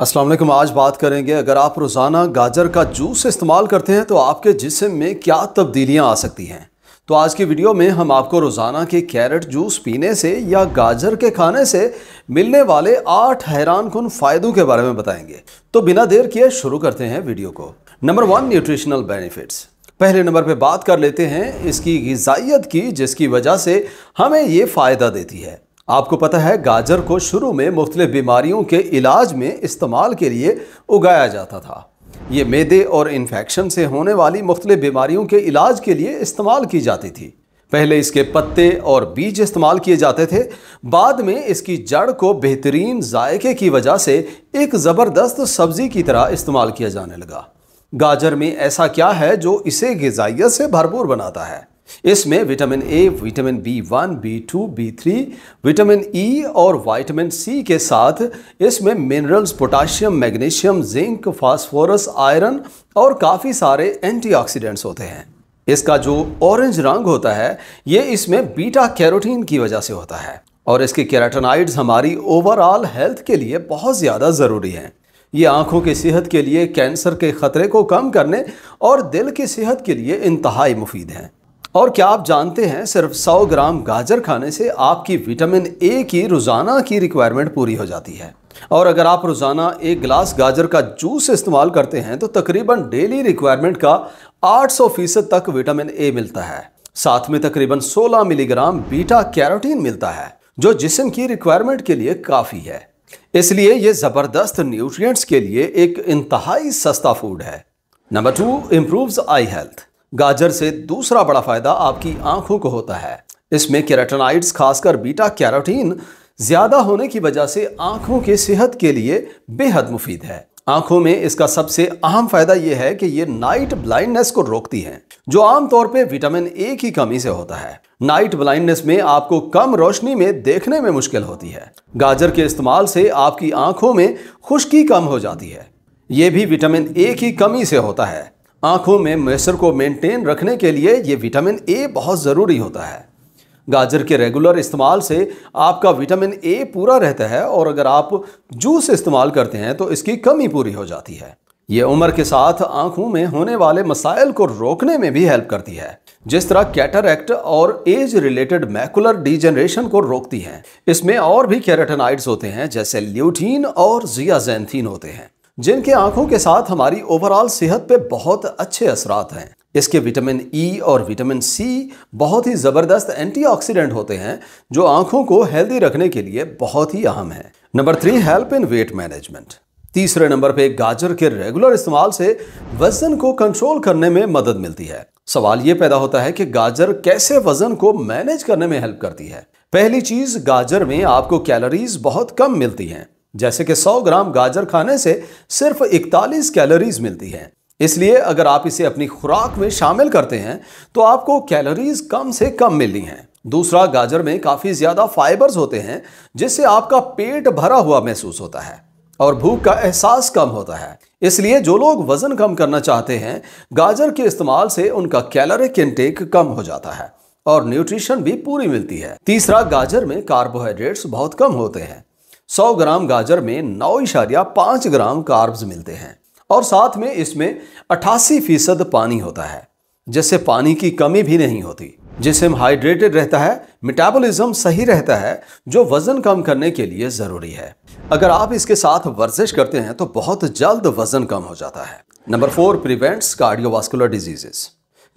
असलम आज बात करेंगे अगर आप रोज़ाना गाजर का जूस इस्तेमाल करते हैं तो आपके जिसम में क्या तब्दीलियाँ आ सकती हैं तो आज की वीडियो में हम आपको रोज़ाना के कैरेट जूस पीने से या गाजर के खाने से मिलने वाले आठ हैरान कन फ़ायदों के बारे में बताएंगे तो बिना देर किए शुरू करते हैं वीडियो को नंबर वन न्यूट्रिशनल बेनिफिट्स पहले नंबर पे बात कर लेते हैं इसकी गजाइत की जिसकी वजह से हमें ये फ़ायदा देती है आपको पता है गाजर को शुरू में मुख्तलि बीमारियों के इलाज में इस्तेमाल के लिए उगाया जाता था ये मैदे और इन्फेक्शन से होने वाली मुख्तलि बीमारियों के इलाज के लिए इस्तेमाल की जाती थी पहले इसके पत्ते और बीज इस्तेमाल किए जाते थे बाद में इसकी जड़ को बेहतरीन जायके की वजह से एक ज़बरदस्त सब्ज़ी की तरह इस्तेमाल किया जाने लगा गाजर में ऐसा क्या है जो इसे गजाइत से भरपूर बनाता है इसमें vitamin A vitamin B one B two B three vitamin E e और विटामिन सी के साथ इसमें minerals potassium magnesium zinc phosphorus iron और काफ़ी सारे एंटीऑक्सीडेंट्स होते हैं इसका जो ऑरेंज रंग होता है ये इसमें बीटा कैरोटीन की वजह से होता है और इसके कैराटोनाइड्स हमारी ओवरऑल हेल्थ के लिए बहुत ज़्यादा ज़रूरी हैं ये आँखों की सेहत के लिए कैंसर के ख़तरे को कम करने और दिल की सेहत के लिए इंतहाई मुफीद हैं और क्या आप जानते हैं सिर्फ 100 ग्राम गाजर खाने से आपकी विटामिन ए की रोज़ाना की रिक्वायरमेंट पूरी हो जाती है और अगर आप रोज़ाना एक गिलास गाजर का जूस इस्तेमाल करते हैं तो तकरीबन डेली रिक्वायरमेंट का 800 फीसद तक विटामिन ए मिलता है साथ में तकरीबन 16 मिलीग्राम बीटा कैरोटीन मिलता है जो जिसम की रिक्वायरमेंट के लिए काफ़ी है इसलिए ये ज़बरदस्त न्यूट्रिएंट्स के लिए एक इंतहाई सस्ता फूड है number two improves eye health गाजर से दूसरा बड़ा फायदा आपकी आंखों को होता है इसमें कैरेटोनाइड्स खासकर बीटा कैरोटीन ज्यादा होने की वजह से आंखों के सेहत के लिए बेहद मुफीद है आंखों में इसका सबसे अहम फायदा यह है कि ये नाइट ब्लाइंडनेस को रोकती है जो आमतौर पर विटामिन ए की कमी से होता है नाइट ब्लाइंडनेस में आपको कम रोशनी में देखने में मुश्किल होती है गाजर के इस्तेमाल से आपकी आंखों में खुश्की कम हो जाती है ये भी विटामिन ए की कमी से होता है आंखों में मैसर को मेंटेन रखने के लिए ये विटामिन ए बहुत ज़रूरी होता है गाजर के रेगुलर इस्तेमाल से आपका विटामिन ए पूरा रहता है और अगर आप जूस इस्तेमाल करते हैं तो इसकी कमी पूरी हो जाती है ये उम्र के साथ आंखों में होने वाले मसाइल को रोकने में भी हेल्प करती है जिस तरह कैटरैक्ट और एज रिलेटेड मैकुलर डिजेनरेशन को रोकती हैं इसमें और भी कैरेटनाइड्स होते हैं जैसे ल्यूटीन और जियाजेंथीन होते हैं जिनके आंखों के साथ हमारी ओवरऑल सेहत पे बहुत अच्छे असरात हैं इसके विटामिन ई e और विटामिन सी बहुत ही ज़बरदस्त एंटीऑक्सीडेंट होते हैं जो आंखों को हेल्दी रखने के लिए बहुत ही अहम है number three help in weight management तीसरे नंबर पे गाजर के रेगुलर इस्तेमाल से वजन को कंट्रोल करने में मदद मिलती है सवाल ये पैदा होता है कि गाजर कैसे वजन को मैनेज करने में हेल्प करती है पहली चीज गाजर में आपको कैलोरीज बहुत कम मिलती हैं जैसे कि 100 ग्राम गाजर खाने से सिर्फ 41 कैलोरीज मिलती हैं इसलिए अगर आप इसे अपनी खुराक में शामिल करते हैं तो आपको कैलोरीज कम से कम मिलनी हैं दूसरा गाजर में काफ़ी ज़्यादा फाइबर्स होते हैं जिससे आपका पेट भरा हुआ महसूस होता है और भूख का एहसास कम होता है इसलिए जो लोग वज़न कम करना चाहते हैं गाजर के इस्तेमाल से उनका कैलोरिक इनटेक कम हो जाता है और न्यूट्रिशन भी पूरी मिलती है तीसरा गाजर में कार्बोहाइड्रेट्स बहुत कम होते हैं सौ ग्राम गाजर में नौ इशारिया पाँच ग्राम कार्ब्स मिलते हैं और साथ में इसमें अट्ठासी फीसद पानी होता है जिससे पानी की कमी भी नहीं होती जिसम हाइड्रेटेड रहता है मेटाबॉलिज्म सही रहता है जो वज़न कम करने के लिए ज़रूरी है अगर आप इसके साथ वर्जिश करते हैं तो बहुत जल्द वज़न कम हो जाता है number four prevents cardiovascular diseases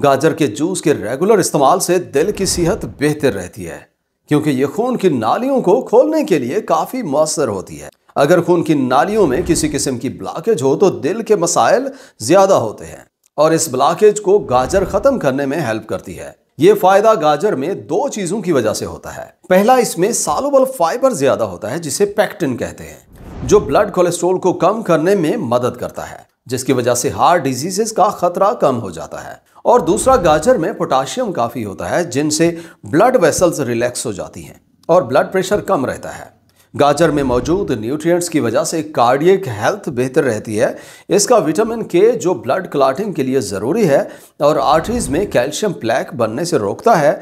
गाजर के जूस के रेगुलर इस्तेमाल से दिल की सेहत बेहतर रहती है क्योंकि ये खून की नालियों को खोलने के लिए काफ़ी मौसर होती है अगर खून की नालियों में किसी किस्म की ब्लॉकेज हो तो दिल के मसाइल ज़्यादा होते हैं और इस ब्लॉकेज को गाजर ख़त्म करने में हेल्प करती है ये फायदा गाजर में दो चीज़ों की वजह से होता है पहला इसमें सालोबल फाइबर ज़्यादा होता है जिसे पैक्टिन कहते हैं जो ब्लड कोलेस्ट्रोल को कम करने में मदद करता है जिसकी वजह से हार्ट डिजीजेस का खतरा कम हो जाता है और दूसरा गाजर में पोटाशियम काफ़ी होता है जिनसे ब्लड वेसल्स रिलैक्स हो जाती हैं और ब्लड प्रेशर कम रहता है गाजर में मौजूद न्यूट्रिएंट्स की वजह से कार्डियक हेल्थ बेहतर रहती है इसका विटामिन के जो ब्लड क्लाटिंग के लिए ज़रूरी है और आर्टरीज में कैल्शियम प्लैक बनने से रोकता है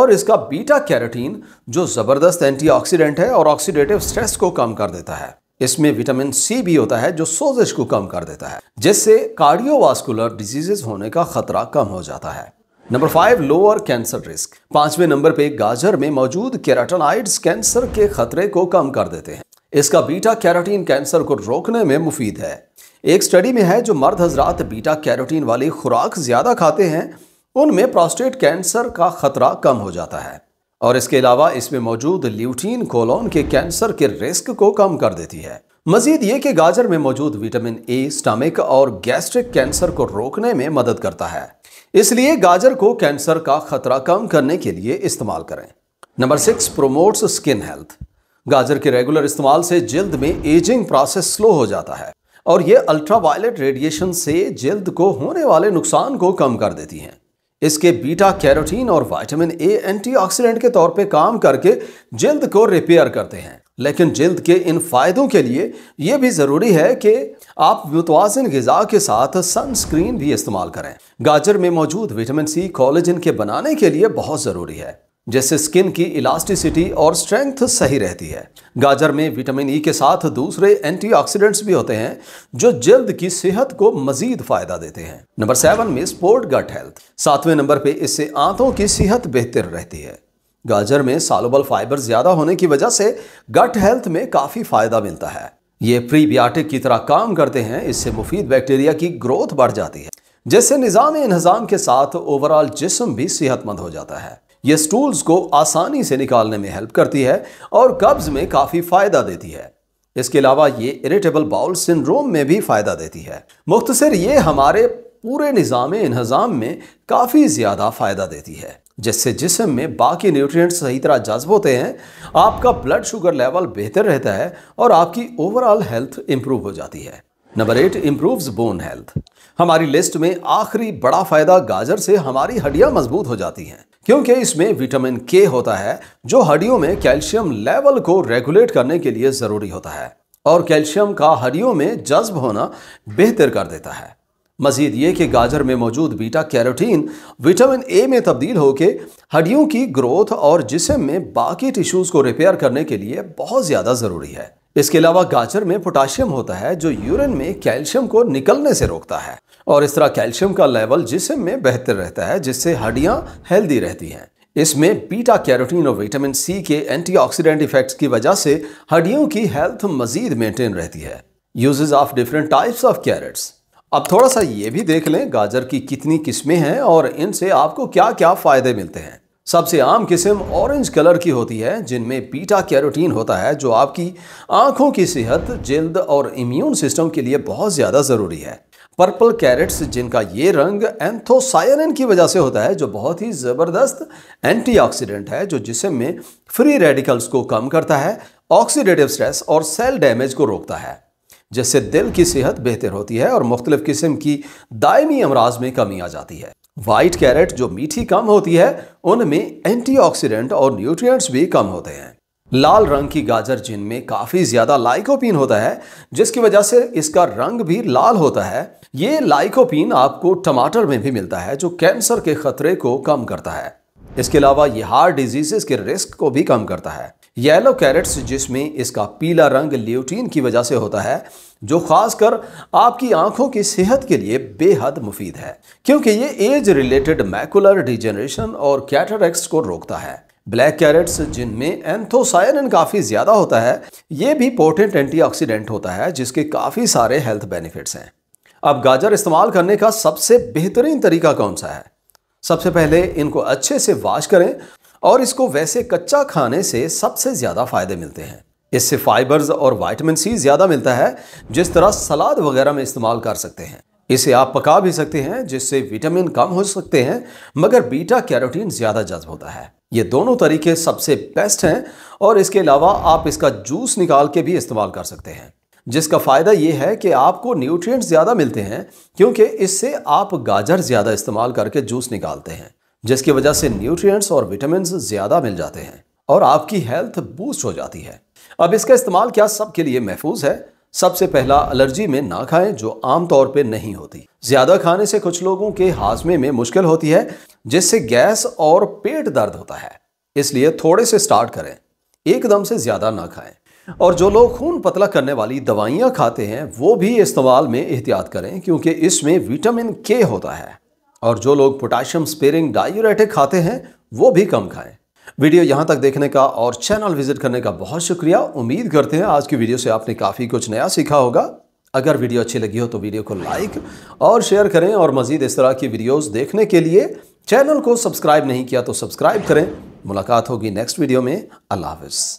और इसका बीटा कैरेटीन जो ज़बरदस्त एंटीऑक्सीडेंट है और ऑक्सीडेटिव स्ट्रेस को कम कर देता है इसमें विटामिन सी भी होता है जो सोजिश को कम कर देता है जिससे कार्डियोवास्कुलर डिजीजेस होने का खतरा कम हो जाता है number five lower cancer risk पांचवें नंबर पे गाजर में मौजूद कैराटोनाइड्स कैंसर के खतरे को कम कर देते हैं इसका बीटा कैरोटीन कैंसर को रोकने में मुफीद है एक स्टडी में है जो मर्द हजरात बीटा कैरोटीन वाली खुराक ज्यादा खाते हैं उनमें प्रोस्टेट कैंसर का खतरा कम हो जाता है और इसके अलावा इसमें मौजूद ल्यूटीन कोलोन के कैंसर के रिस्क को कम कर देती है मजीद ये कि गाजर में मौजूद विटामिन ए स्टमिक और गैस्ट्रिक कैंसर को रोकने में मदद करता है इसलिए गाजर को कैंसर का खतरा कम करने के लिए इस्तेमाल करें number six promotes skin health गाजर के रेगुलर इस्तेमाल से जल्द में एजिंग प्रोसेस स्लो हो जाता है और ये अल्ट्रावायलेट रेडिएशन से जल्द को होने वाले नुकसान को कम कर देती हैं इसके बीटा कैरोटीन और विटामिन ए एंटीऑक्सीडेंट के तौर पे काम करके जल्द को रिपेयर करते हैं लेकिन जल्द के इन फ़ायदों के लिए यह भी ज़रूरी है कि आप मुतवाजन गज़ा के साथ सनस्क्रीन भी इस्तेमाल करें गाजर में मौजूद विटामिन सी कॉलेजन के बनाने के लिए बहुत ज़रूरी है जिससे स्किन की इलास्टिसिटी और स्ट्रेंथ सही रहती है गाजर में विटामिन ई e के साथ दूसरे एंटीऑक्सीडेंट्स भी होते हैं जो जल्द की सेहत को मजीद फायदा देते हैं नंबर सेवन में स्पोर्ट गट हेल्थ सातवें नंबर पे इससे आंतों की सेहत बेहतर रहती है गाजर में सालोबल फाइबर ज्यादा होने की वजह से गट हेल्थ में काफ़ी फायदा मिलता है ये प्रीबियाटिक की तरह काम करते हैं इससे मुफीद बैक्टीरिया की ग्रोथ बढ़ जाती है जिससे निज़ाम इन्हजाम के साथ ओवरऑल जिसम भी सेहतमंद हो जाता है ये स्टूल्स को आसानी से निकालने में हेल्प करती है और कब्ज में काफ़ी फ़ायदा देती है इसके अलावा ये इरिटेबल बाउल सिंड्रोम में भी फ़ायदा देती है मुख्तर ये हमारे पूरे निज़ाम इन्हज़ाम में काफ़ी ज़्यादा फ़ायदा देती है जिससे जिसम में बाकी न्यूट्रिएंट्स सही तरह जज्ब होते हैं आपका ब्लड शुगर लेवल बेहतर रहता है और आपकी ओवरऑल हेल्थ इम्प्रूव हो जाती है number eight improves bone health हमारी लिस्ट में आखिरी बड़ा फ़ायदा गाजर से हमारी हड्डियाँ मजबूत हो जाती हैं क्योंकि इसमें विटामिन के होता है जो हड्डियों में कैल्शियम लेवल को रेगुलेट करने के लिए ज़रूरी होता है और कैल्शियम का हड्डियों में जज्ब होना बेहतर कर देता है मजीद ये कि गाजर में मौजूद बीटा कैरोटीन विटामिन ए में तब्दील होकर हड्डियों की ग्रोथ और जिसम में बाकी टिश्यूज़ को रिपेयर करने के लिए बहुत ज़्यादा ज़रूरी है इसके अलावा गाजर में पोटाशियम होता है जो यूरिन में कैल्शियम को निकलने से रोकता है और इस तरह कैल्शियम का लेवल जिसम में बेहतर रहता है जिससे हड्डियां हेल्दी रहती हैं इसमें बीटा कैरोटीन और विटामिन सी के एंटीऑक्सीडेंट इफेक्ट्स की वजह से हड्डियों की हेल्थ मजीद मेंटेन रहती है uses of different types of carrots अब थोड़ा सा ये भी देख लें गाजर की कितनी किस्में हैं और इनसे आपको क्या क्या फ़ायदे मिलते हैं सबसे आम किस्म ऑरेंज कलर की होती है जिनमें पीटा कैरोटीन होता है जो आपकी आंखों की सेहत जल्द और इम्यून सिस्टम के लिए बहुत ज़्यादा ज़रूरी है पर्पल कैरेट्स जिनका ये रंग एंथोसायन की वजह से होता है जो बहुत ही ज़बरदस्त एंटीऑक्सीडेंट है जो जिसम में फ्री रेडिकल्स को कम करता है ऑक्सीडेटिव स्ट्रेस और सेल डैमेज को रोकता है जिससे दिल की सेहत बेहतर होती है और मुख्तलिफ़ किस्म की दायमी अमराज में कमी आ जाती है वाइट कैरेट जो मीठी कम होती है उनमें एंटीऑक्सीडेंट और न्यूट्रिएंट्स भी कम होते हैं लाल रंग की गाजर जिनमें काफ़ी ज़्यादा लाइकोपिन होता है जिसकी वजह से इसका रंग भी लाल होता है ये लाइकोपिन आपको टमाटर में भी मिलता है जो कैंसर के खतरे को कम करता है इसके अलावा ये हार्ट डिजीजेस के रिस्क को भी कम करता है येलो कैरेट्स जिसमें इसका पीला रंग ल्यूटीन की वजह से होता है जो खासकर आपकी आंखों की सेहत के लिए बेहद मुफीद है क्योंकि ये एज रिलेटेड मैकुलर डिजेनरेशन और कैटरेक्स को रोकता है ब्लैक कैरेट्स जिनमें एंथोसायन काफ़ी ज़्यादा होता है ये भी पोर्टेंट एंटीऑक्सीडेंट होता है जिसके काफ़ी सारे हेल्थ बेनिफिट्स हैं अब गाजर इस्तेमाल करने का सबसे बेहतरीन तरीका कौन सा है सबसे पहले इनको अच्छे से वॉश करें और इसको वैसे कच्चा खाने से सबसे ज़्यादा फ़ायदे मिलते हैं इससे फाइबर्स और वाइटमिन सी ज़्यादा मिलता है जिस तरह सलाद वगैरह में इस्तेमाल कर सकते हैं इसे आप पका भी सकते हैं जिससे विटामिन कम हो सकते हैं मगर बीटा कैरोटीन ज़्यादा जज्ब होता है ये दोनों तरीके सबसे बेस्ट हैं और इसके अलावा आप इसका जूस निकाल के भी इस्तेमाल कर सकते हैं जिसका फ़ायदा ये है कि आपको न्यूट्रिएंट्स ज़्यादा मिलते हैं क्योंकि इससे आप गाजर ज़्यादा इस्तेमाल करके जूस निकालते हैं जिसकी वजह से न्यूट्रिएंट्स और विटामिन ज़्यादा मिल जाते हैं और आपकी हेल्थ बूस्ट हो जाती है अब इसका इस्तेमाल क्या सबके लिए महफूज है सबसे पहला एलर्जी में ना खाएं जो आमतौर पर नहीं होती ज्यादा खाने से कुछ लोगों के हाजमे में मुश्किल होती है जिससे गैस और पेट दर्द होता है इसलिए थोड़े से स्टार्ट करें एकदम से ज्यादा ना खाएं और जो लोग खून पतला करने वाली दवाइयां खाते हैं वो भी इस्तेमाल में एहतियात करें क्योंकि इसमें विटामिन के होता है और जो लोग पोटाशियम स्पेरिंग डायूरेटिक खाते हैं वो भी कम खाएं वीडियो यहां तक देखने का और चैनल विजिट करने का बहुत शुक्रिया उम्मीद करते हैं आज की वीडियो से आपने काफ़ी कुछ नया सीखा होगा अगर वीडियो अच्छी लगी हो तो वीडियो को लाइक और शेयर करें और मज़ीद इस तरह की वीडियोस देखने के लिए चैनल को सब्सक्राइब नहीं किया तो सब्सक्राइब करें मुलाकात होगी नेक्स्ट वीडियो में अल्लाह हाफ